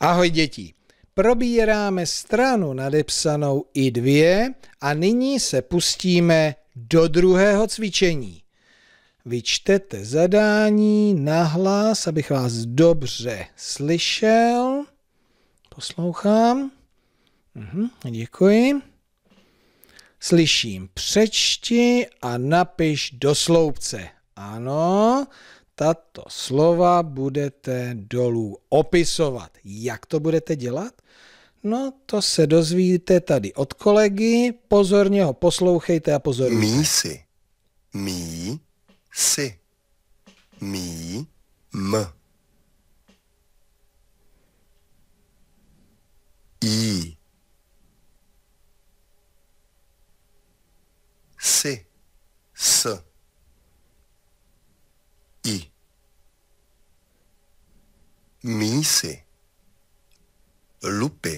Ahoj děti, probíráme stranu nadepsanou i dvě a nyní se pustíme do druhého cvičení. Vyčtete zadání nahlas, abych vás dobře slyšel. Poslouchám. Uhum, děkuji. Slyším, přečti a napiš do sloupce. Ano, tato slova budete dolů opisovat. Jak to budete dělat? No, to se dozvíte tady od kolegy. Pozorně ho poslouchejte a pozorujte. Mí si. Mí si. Mí m. I. Si. S. i mise loupé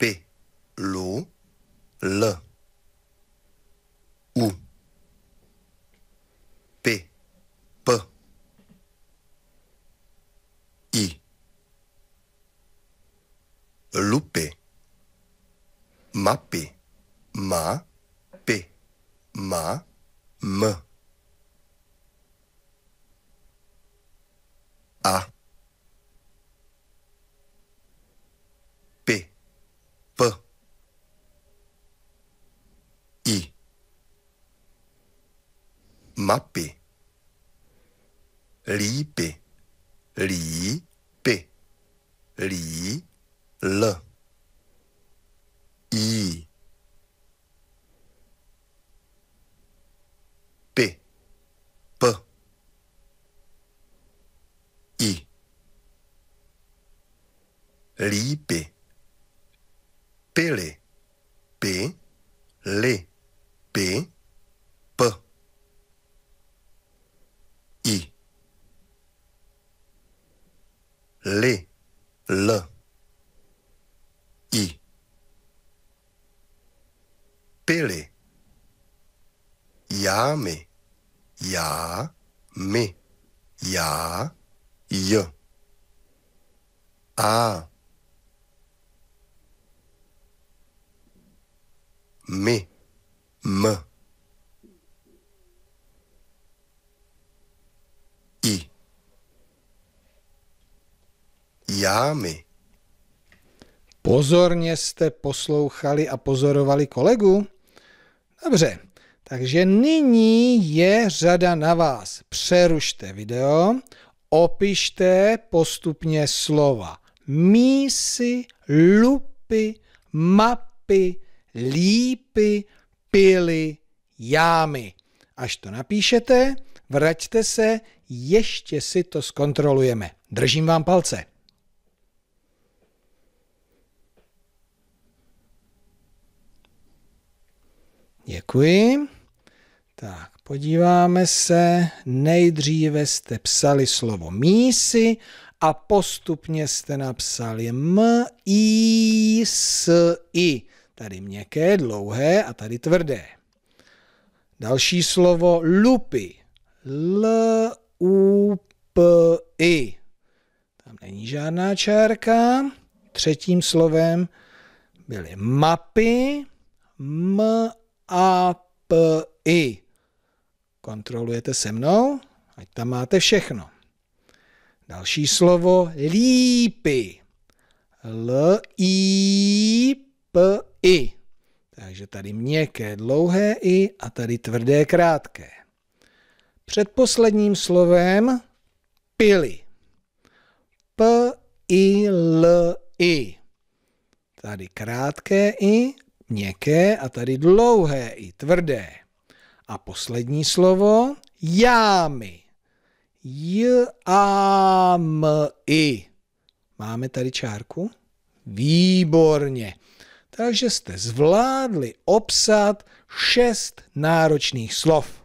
Pe. lo le ou p p i loupé mappé ma p ma me A. P. P. I. I li p Li. Le. I. lípy. Pily. Pé. Li. Pé. P. I. Li. L. I. Pily. Já my. Já my. Já j. A. my, m, i, já my. Pozorně jste poslouchali a pozorovali kolegu? Dobře, takže nyní je řada na vás. Přerušte video, opište postupně slova mísy, lupy, mapy, lípy, pily, jámy. Až to napíšete, vraťte se, ještě si to zkontrolujeme. Držím vám palce. Děkuji. Tak, podíváme se. Nejdříve jste psali slovo mísi a postupně jste napsali m, i, s, i. Tady měkké, dlouhé a tady tvrdé. Další slovo lupy. L, U, P, I. Tam není žádná čárka. Třetím slovem byly mapy. M, A, P, I. Kontrolujete se mnou, ať tam máte všechno. Další slovo lípy. L, I, P, i. Takže tady měkké dlouhé i a tady tvrdé krátké. Předposledním slovem pili. P, I, L, I. Tady krátké i, měkké a tady dlouhé i, tvrdé. A poslední slovo jámy. J, A, M, I. Máme tady čárku? Výborně takže jste zvládli obsat šest náročných slov.